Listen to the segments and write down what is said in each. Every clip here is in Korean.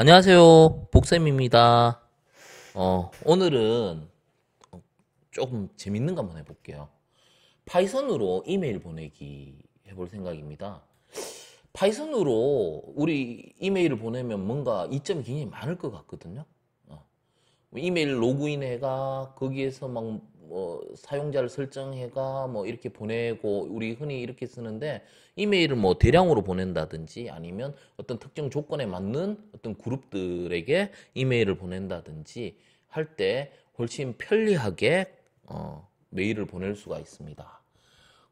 안녕하세요. 복쌤입니다. 어, 오늘은 조금 재밌는 거 한번 해볼게요. 파이썬으로 이메일 보내기 해볼 생각입니다. 파이썬으로 우리 이메일을 보내면 뭔가 이점이 굉장히 많을 것 같거든요. 어. 뭐 이메일 로그인해가 거기에서 막뭐 사용자를 설정해가 뭐 이렇게 보내고 우리 흔히 이렇게 쓰는데 이메일을 뭐 대량으로 보낸다든지 아니면 어떤 특정 조건에 맞는 어떤 그룹들에게 이메일을 보낸다든지 할 때 훨씬 편리하게 어, 메일을 보낼 수가 있습니다.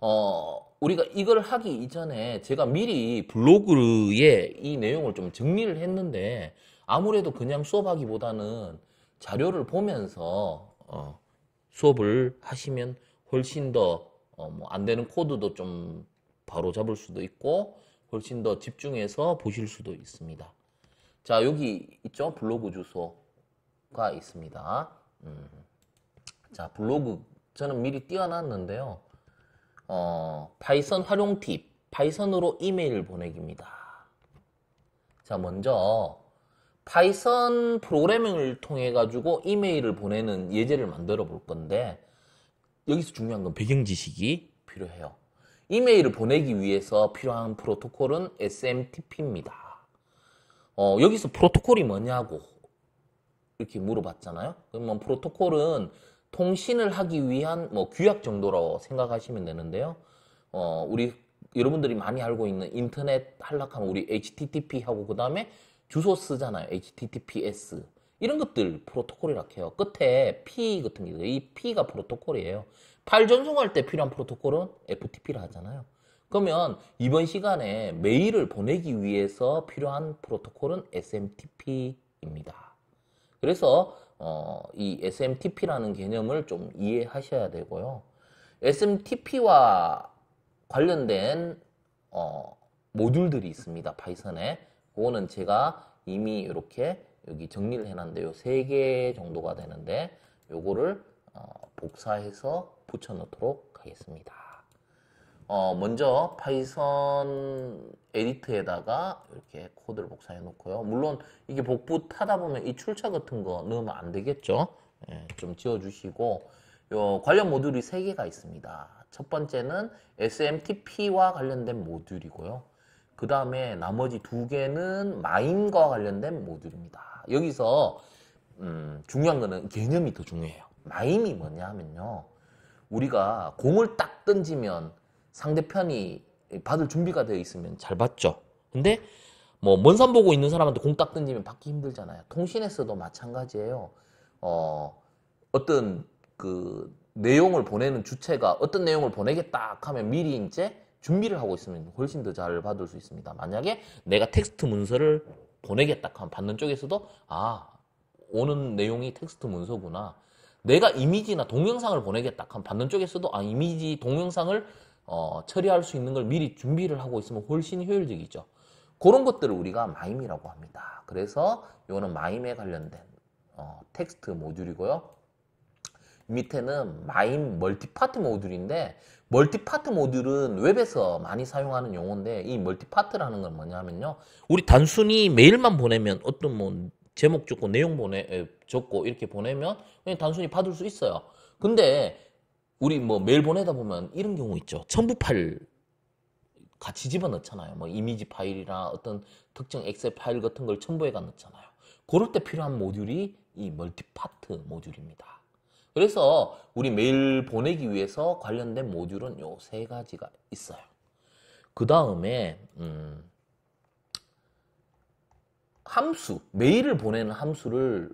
어, 우리가 이걸 하기 이전에 제가 미리 블로그에 이 내용을 좀 정리를 했는데 아무래도 그냥 수업하기보다는 자료를 보면서 어, 수업을 하시면 훨씬 더안 어, 뭐 되는 코드도 좀 바로 잡을 수도 있고 훨씬 더 집중해서 보실 수도 있습니다. 자 여기 있죠 블로그 주소가 있습니다. 음. 자 블로그 저는 미리 띄워놨는데요. 어, 파이썬 활용 팁 파이썬으로 이메일 보내기입니다. 자 먼저 파이썬 프로그래밍을 통해 가지고 이메일을 보내는 예제를 만들어 볼 건데 여기서 중요한 건 배경 지식이 필요해요. 이메일을 보내기 위해서 필요한 프로토콜은 SMTP입니다. 어, 여기서 프로토콜이 뭐냐고 이렇게 물어봤잖아요. 그러면 프로토콜은 통신을 하기 위한 뭐 규약 정도라고 생각하시면 되는데요. 어, 우리 여러분들이 많이 알고 있는 인터넷 할락하면 우리 HTTP하고 그 다음에 주소 쓰잖아요. HTTPS. 이런 것들 프로토콜이라 해요. 끝에 P 같은 게 있어요. 이 P가 프로토콜이에요. 파일 전송할 때 필요한 프로토콜은 FTP라 하잖아요. 그러면 이번 시간에 메일을 보내기 위해서 필요한 프로토콜은 SMTP입니다. 그래서 어, 이 SMTP라는 개념을 좀 이해하셔야 되고요. SMTP와 관련된 어, 모듈들이 있습니다. 파이썬에 그거는 제가 이미 이렇게 여기 정리를 해놨는데 요세 개 정도가 되는데 요거를 어, 복사해서 붙여넣도록 하겠습니다. 어, 먼저 파이썬 에디트에다가 이렇게 코드를 복사해 놓고요. 물론 이게 복붙 하다 보면 이 출처 같은 거 넣으면 안 되겠죠. 예, 좀 지워주시고 요 관련 모듈이 세개가 있습니다. 첫 번째는 SMTP와 관련된 모듈이고요. 그 다음에 나머지 두 개는 마인과 관련된 모듈입니다. 여기서 음, 중요한 거는 개념이 더 중요해요. 마임이 뭐냐 하면요. 우리가 공을 딱 던지면 상대편이 받을 준비가 되어 있으면 잘 받죠. 근데 뭐 먼산 보고 있는 사람한테 공 딱 던지면 받기 힘들잖아요. 통신에서도 마찬가지예요. 어, 어떤 그 내용을 보내는 주체가 어떤 내용을 보내겠다 하면 미리 이제 준비를 하고 있으면 훨씬 더 잘 받을 수 있습니다. 만약에 내가 텍스트 문서를 보내겠다 하면 받는 쪽에서도 아 오는 내용이 텍스트 문서구나. 내가 이미지나 동영상을 보내겠다 하면 받는 쪽에서도 아 이미지 동영상을 어, 처리할 수 있는 걸 미리 준비를 하고 있으면 훨씬 효율적이죠. 그런 것들을 우리가 마임이라고 합니다. 그래서 이거는 마임에 관련된 어, 텍스트 모듈이고요. 밑에는 마임 멀티파트 모듈인데 멀티파트 모듈은 웹에서 많이 사용하는 용어인데 이 멀티파트라는 건 뭐냐면요. 우리 단순히 메일만 보내면 어떤 뭐 제목 적고 내용 보내 적고 이렇게 보내면 그냥 단순히 받을 수 있어요. 근데 우리 뭐 메일 보내다 보면 이런 경우 있죠. 첨부 파일 같이 집어넣잖아요. 뭐 이미지 파일이나 어떤 특정 엑셀 파일 같은 걸 첨부해가 넣잖아요. 그럴 때 필요한 모듈이 이 멀티파트 모듈입니다. 그래서 우리 메일 보내기 위해서 관련된 모듈은 요 세 가지가 있어요. 그 다음에 음, 함수, 메일을 보내는 함수를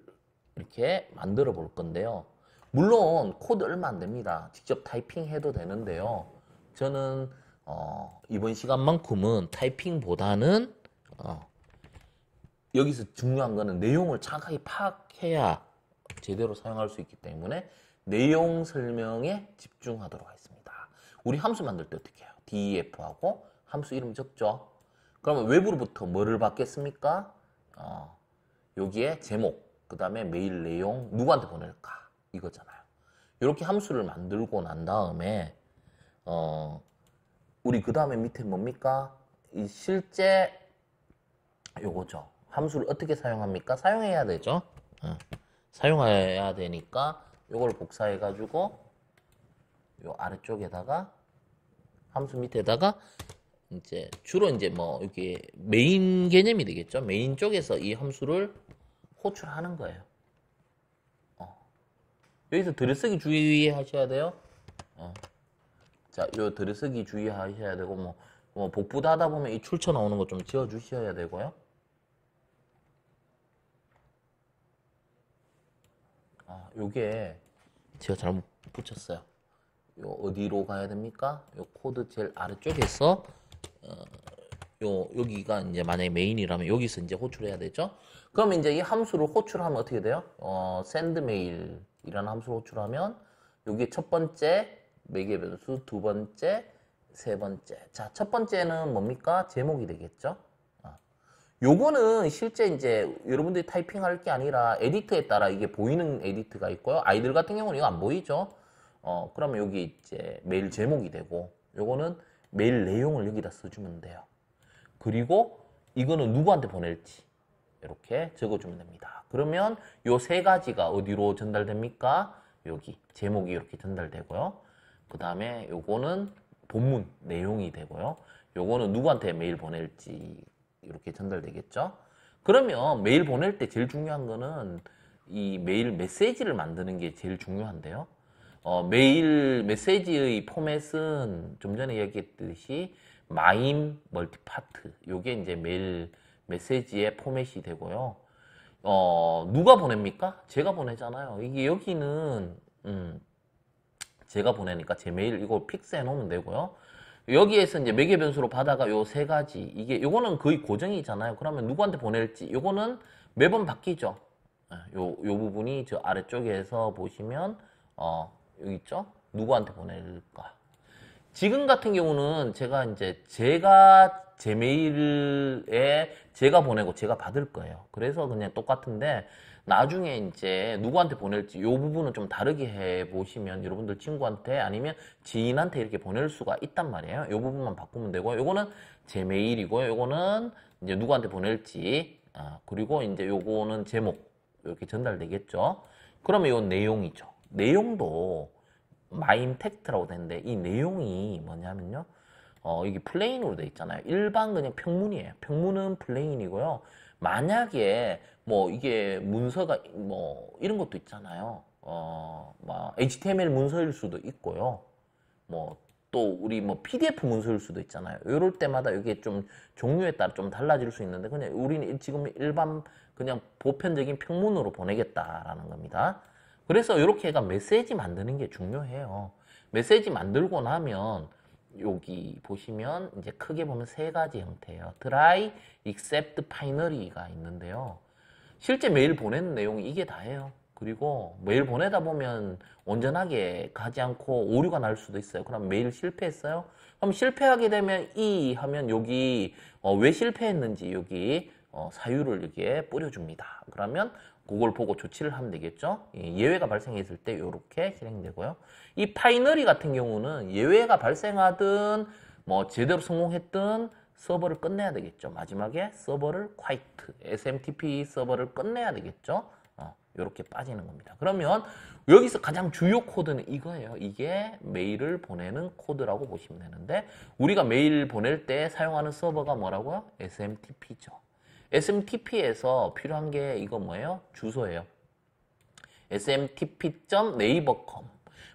이렇게 만들어 볼 건데요. 물론 코드 얼마 안 됩니다. 직접 타이핑해도 되는데요. 저는 어, 이번 시간만큼은 타이핑보다는 어, 여기서 중요한 거는 내용을 정확하게 파악해야 제대로 사용할 수 있기 때문에 내용 설명에 집중하도록 하겠습니다. 우리 함수 만들 때 어떻게 해요? def하고 함수 이름 적죠? 그러면 외부로부터 뭐를 받겠습니까? 어, 여기에 제목, 그 다음에 메일 내용 누구한테 보낼까? 이거잖아요. 이렇게 함수를 만들고 난 다음에 어, 우리 그 다음에 밑에 뭡니까? 이 실제 요거죠. 함수를 어떻게 사용합니까? 사용해야 되죠. 어. 사용해야 되니까 이걸 복사해 가지고 요 아래쪽에다가 함수 밑에다가 이제 주로 이제 뭐 이렇게 메인 개념이 되겠죠. 메인 쪽에서 이 함수를 호출하는 거예요. 어. 여기서 들쓰기 주의하셔야 돼요. 어. 자, 요 들쓰기 주의하셔야 되고 뭐, 뭐복부도 하다 보면 이 출처 나오는 거 좀 지워 주셔야 되고요. 요게 제가 잘못 붙였어요. 요 어디로 가야 됩니까? 요 코드 제일 아래쪽에서 어, 요 여기가 이제 만약에 메인이라면 여기서 이제 호출해야 되죠. 그럼 이제 이 함수를 호출하면 어떻게 돼요? 어, s e n d 이라는 함수를 호출하면 여기 첫 번째 매개 변수, 두 번째, 세 번째. 자, 첫 번째는 뭡니까? 제목이 되겠죠. 요거는 실제 이제 여러분들이 타이핑할 게 아니라 에디트에 따라 이게 보이는 에디트가 있고요. 아이들 같은 경우는 이거 안 보이죠. 어, 그러면 여기 이제 메일 제목이 되고 요거는 메일 내용을 여기다 써주면 돼요. 그리고 이거는 누구한테 보낼지 이렇게 적어주면 됩니다. 그러면 요 세 가지가 어디로 전달됩니까? 여기 제목이 이렇게 전달되고요. 그 다음에 요거는 본문 내용이 되고요. 요거는 누구한테 메일 보낼지 이렇게 전달되겠죠. 그러면 메일 보낼 때 제일 중요한 거는 이 메일 메시지를 만드는 게 제일 중요한데요. 어, 메일 메시지의 포맷은 좀 전에 이야기했듯이 마임 멀티파트 요게 이제 메일 메시지의 포맷이 되고요. 어, 누가 보냅니까? 제가 보내잖아요. 이게 여기는 음, 제가 보내니까 제 메일 이거 픽스해 놓으면 되고요. 여기에서 이제 매개 변수로 받아가 요 세 가지 이게 요거는 거의 고정이잖아요. 그러면 누구한테 보낼지 요거는 매번 바뀌죠. 예, 요, 요 부분이 저 아래쪽에서 보시면 어 여기 있죠. 누구한테 보낼까? 지금 같은 경우는 제가 이제 제가 제 메일에 제가 보내고 제가 받을 거예요. 그래서 그냥 똑같은데 나중에 이제 누구한테 보낼지 이 부분은 좀 다르게 해 보시면 여러분들 친구한테 아니면 지인한테 이렇게 보낼 수가 있단 말이에요. 이 부분만 바꾸면 되고 요거는 제 메일이고요. 거는 이제 누구한테 보낼지 아, 그리고 이제 요거는 제목 이렇게 전달되겠죠. 그러면 요 내용이죠. 내용도 마임 텍스트라고 되는데 이 내용이 뭐냐면요. 어, 이게 플레인으로 돼 있잖아요. 일반 그냥 평문이에요. 평문은 플레인이고요. 만약에 뭐 이게 문서가 뭐 이런 것도 있잖아요. 어, 막 뭐 HTML 문서일 수도 있고요. 뭐 또 우리 뭐 PDF 문서일 수도 있잖아요. 이럴 때마다 이게 좀 종류에 따라 좀 달라질 수 있는데 그냥 우리는 지금 일반 그냥 보편적인 평문으로 보내겠다라는 겁니다. 그래서 이렇게 가 메시지 만드는 게 중요해요. 메시지 만들고 나면 여기 보시면 이제 크게 보면 세 가지 형태예요. 드라이, 익셉트, 파이너리가 있는데요. 실제 메일 보낸 내용이 이게 다예요. 그리고 메일 보내다 보면 온전하게 가지 않고 오류가 날 수도 있어요. 그럼 메일 실패했어요? 그럼 실패하게 되면 이 하면 여기 어왜 실패했는지 여기 어 사유를 여기에 뿌려줍니다. 그러면 그걸 보고 조치를 하면 되겠죠. 예, 예외가 발생했을 때 이렇게 실행되고요. 이 파이너리 같은 경우는 예외가 발생하든 뭐 제대로 성공했든 서버를 끝내야 되겠죠. 마지막에 서버를 q u i e SMTP 서버를 끝내야 되겠죠. 이렇게 어, 빠지는 겁니다. 그러면 여기서 가장 주요 코드는 이거예요. 이게 메일을 보내는 코드라고 보시면 되는데 우리가 메일 보낼 때 사용하는 서버가 뭐라고요? SMTP죠. SMTP에서 필요한 게 이거 뭐예요? 주소예요. smtp.naver.com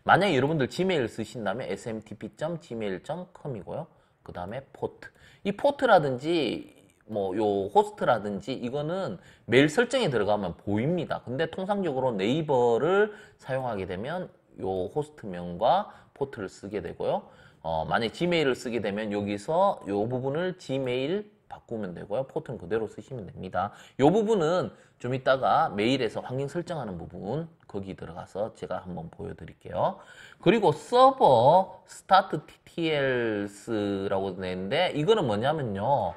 만약에 여러분들 지메일 쓰신다면 smtp.gmail.com이고요. 그 다음에 포트. 이 포트라든지 뭐 요 호스트라든지 이거는 메일 설정에 들어가면 보입니다. 근데 통상적으로 네이버를 사용하게 되면 요 호스트명과 포트를 쓰게 되고요. 어, 만약에 지메일을 쓰게 되면 여기서 요 부분을 지메일 바꾸면 되고요. 포튼 그대로 쓰시면 됩니다. 이 부분은 좀 이따가 메일에서 환경 설정하는 부분 거기 들어가서 제가 한번 보여드릴게요. 그리고 서버 스타트 TTLs라고 되는데 이거는 뭐냐면요.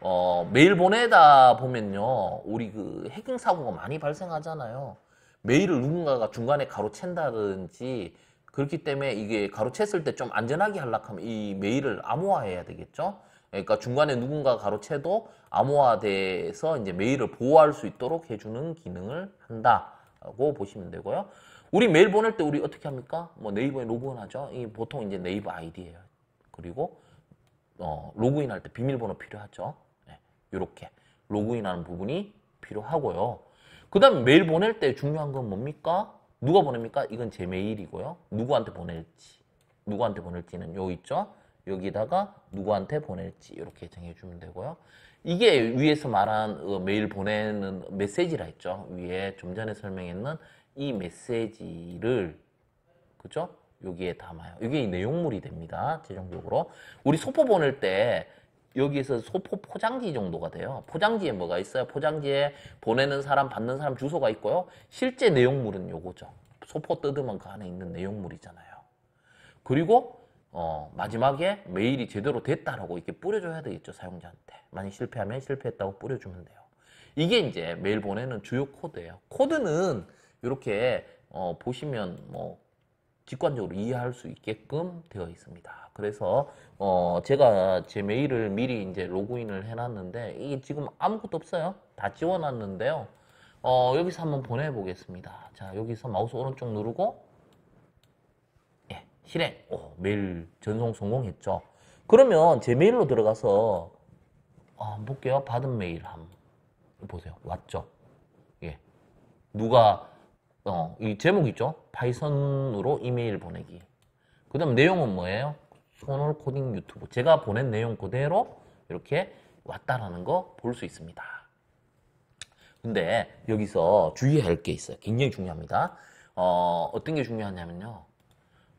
어, 메일 보내다 보면요. 우리 그 해킹 사고가 많이 발생하잖아요. 메일을 누군가가 중간에 가로챈다든지 그렇기 때문에 이게 가로챘을 때 좀 안전하게 하려고 하면 이 메일을 암호화해야 되겠죠. 그러니까 중간에 누군가 가로채도 암호화돼서 이제 메일을 보호할 수 있도록 해주는 기능을 한다고 보시면 되고요. 우리 메일 보낼 때 우리 어떻게 합니까? 뭐 네이버에 로그인하죠. 이 보통 이제 네이버 아이디예요. 그리고 어, 로그인할 때 비밀번호 필요하죠. 네, 이렇게 로그인하는 부분이 필요하고요. 그 다음 메일 보낼 때 중요한 건 뭡니까? 누가 보냅니까? 이건 제 메일이고요. 누구한테 보낼지, 누구한테 보낼지는 여기 있죠. 여기다가 누구한테 보낼지 이렇게 정해주면 되고요. 이게 위에서 말한 어, 메일 보내는 메시지라 했죠. 위에 좀 전에 설명했는 이 메시지를 그죠? 여기에 담아요. 이게 내용물이 됩니다. 최종적으로 우리 소포 보낼 때 여기에서 소포 포장지 정도가 돼요. 포장지에 뭐가 있어요? 포장지에 보내는 사람, 받는 사람 주소가 있고요. 실제 내용물은 요거죠. 소포 뜯으면 그 안에 있는 내용물이잖아요. 그리고 어, 마지막에 메일이 제대로 됐다라고 이렇게 뿌려줘야 되겠죠, 사용자한테. 만약 실패하면 실패했다고 뿌려주면 돼요. 이게 이제 메일 보내는 주요 코드예요. 코드는 이렇게 어, 보시면 뭐 직관적으로 이해할 수 있게끔 되어 있습니다. 그래서 어, 제가 제 메일을 미리 이제 로그인을 해놨는데 이게 지금 아무것도 없어요. 다 지워놨는데요. 어, 여기서 한번 보내보겠습니다. 자, 여기서 마우스 오른쪽 누르고 실행. 오, 메일 전송 성공했죠. 그러면 제 메일로 들어가서 어, 볼게요. 받은 메일 한번 보세요. 왔죠. 예. 누가 어, 이 제목 있죠? 파이썬으로 이메일 보내기. 그 다음 내용은 뭐예요? 소놀 코딩 유튜브. 제가 보낸 내용 그대로 이렇게 왔다라는 거 볼 수 있습니다. 근데 여기서 주의할 게 있어요. 굉장히 중요합니다. 어, 어떤 게 중요하냐면요.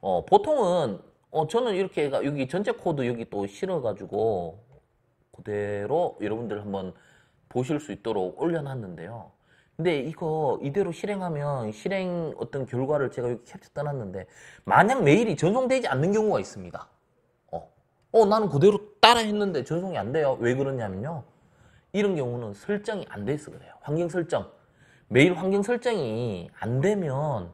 어, 보통은 어, 저는 이렇게 여기 전체 코드 여기 또 실어가지고 그대로 여러분들 한번 보실 수 있도록 올려놨는데요. 근데 이거 이대로 실행하면 실행 어떤 결과를 제가 여기 캡처 떠놨는데 만약 메일이 전송되지 않는 경우가 있습니다. 어, 어 나는 그대로 따라 했는데 전송이 안 돼요. 왜 그러냐면요. 이런 경우는 설정이 안 돼 있어 그래요. 환경 설정. 메일 환경 설정이 안 되면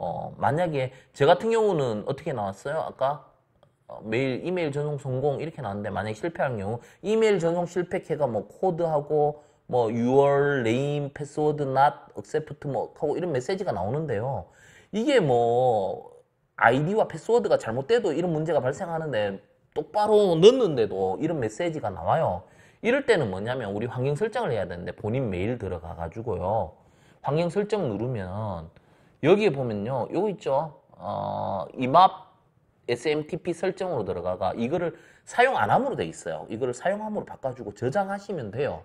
어, 만약에 저 같은 경우는 어떻게 나왔어요? 아까 어, 메일 이메일 전송 성공 이렇게 나왔는데 만약 실패한 경우 이메일 전송 실패해가 뭐 코드하고 뭐 your name password not accept 뭐 하고 이런 메시지가 나오는데요. 이게 뭐 아이디와 패스워드가 잘못돼도 이런 문제가 발생하는데 똑바로 넣는데도 이런 메시지가 나와요. 이럴 때는 뭐냐면 우리 환경 설정을 해야 되는데 본인 메일 들어가 가지고요. 환경 설정 누르면 여기에 보면요. 요거 있죠. 어, 이맙 SMTP 설정으로 들어가가 이거를 사용 안 함으로 돼 있어요. 이거를 사용함으로 바꿔주고 저장하시면 돼요.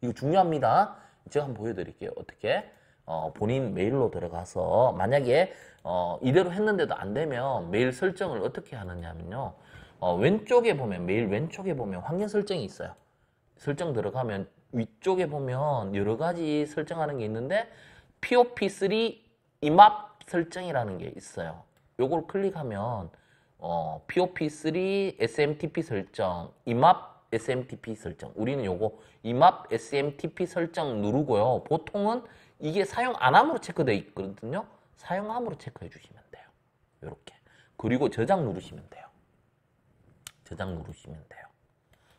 이거 중요합니다. 제가 한번 보여드릴게요. 어떻게 어, 본인 메일로 들어가서 만약에 어, 이대로 했는데도 안 되면 메일 설정을 어떻게 하느냐면요. 어, 왼쪽에 보면 메일 왼쪽에 보면 환경 설정이 있어요. 설정 들어가면 위쪽에 보면 여러 가지 설정하는 게 있는데 POP3 이맙 설정이라는 게 있어요. 요걸 클릭하면 어, POP3 SMTP 설정, 이맙 SMTP 설정. 우리는 요거 이맙 SMTP 설정 누르고요. 보통은 이게 사용 안 함으로 체크되어 있거든요. 사용함으로 체크해 주시면 돼요. 요렇게 그리고 저장 누르시면 돼요. 저장 누르시면 돼요.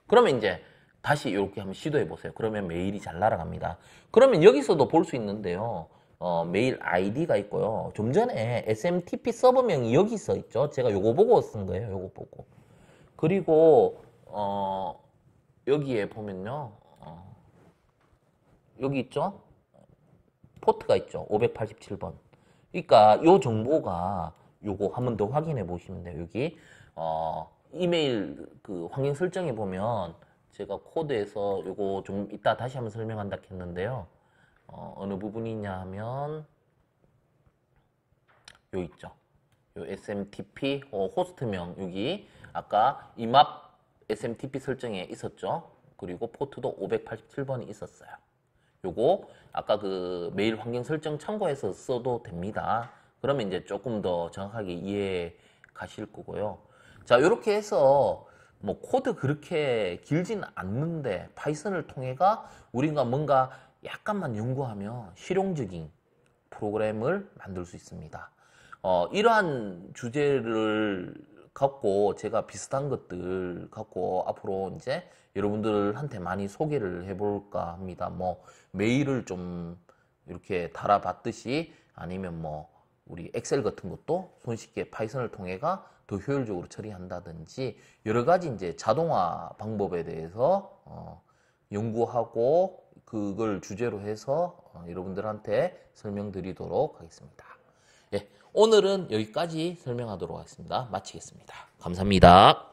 그러면 이제 다시 이렇게 한번 시도해 보세요. 그러면 메일이 잘 날아갑니다. 그러면 여기서도 볼 수 있는데요. 어, 메일 아이디가 있고요. 좀 전에 SMTP 서버명이 여기 써 있죠. 제가 요거 보고 쓴 거예요. 요거 보고. 그리고 어, 여기에 보면요. 어, 여기 있죠. 포트가 있죠. 587번. 그러니까 요 정보가 요거 한번 더 확인해 보시면 돼요. 여기 어, 이메일 그 환경 설정에 보면 제가 코드에서 요거 좀 이따 다시 한번 설명한다 했는데요. 어, 어느 부분이냐 하면 요 있죠. 요 SMTP 어, 호스트명 여기 아까 이맙 SMTP 설정에 있었죠. 그리고 포트도 587번이 있었어요. 요거 아까 그 메일 환경 설정 참고해서 써도 됩니다. 그러면 이제 조금 더 정확하게 이해 가실 거고요. 자, 요렇게 해서 뭐 코드 그렇게 길진 않는데 파이썬을 통해가 우리가 뭔가 약간만 연구하면 실용적인 프로그램을 만들 수 있습니다. 어, 이러한 주제를 갖고 제가 비슷한 것들 갖고 앞으로 이제 여러분들한테 많이 소개를 해볼까 합니다. 뭐 메일을 좀 이렇게 달아봤듯이 아니면 뭐 우리 엑셀 같은 것도 손쉽게 파이썬을 통해가 더 효율적으로 처리한다든지 여러 가지 이제 자동화 방법에 대해서 어, 연구하고 그걸 주제로 해서 어, 여러분들한테 설명드리도록 하겠습니다. 예, 오늘은 여기까지 설명하도록 하겠습니다. 마치겠습니다. 감사합니다.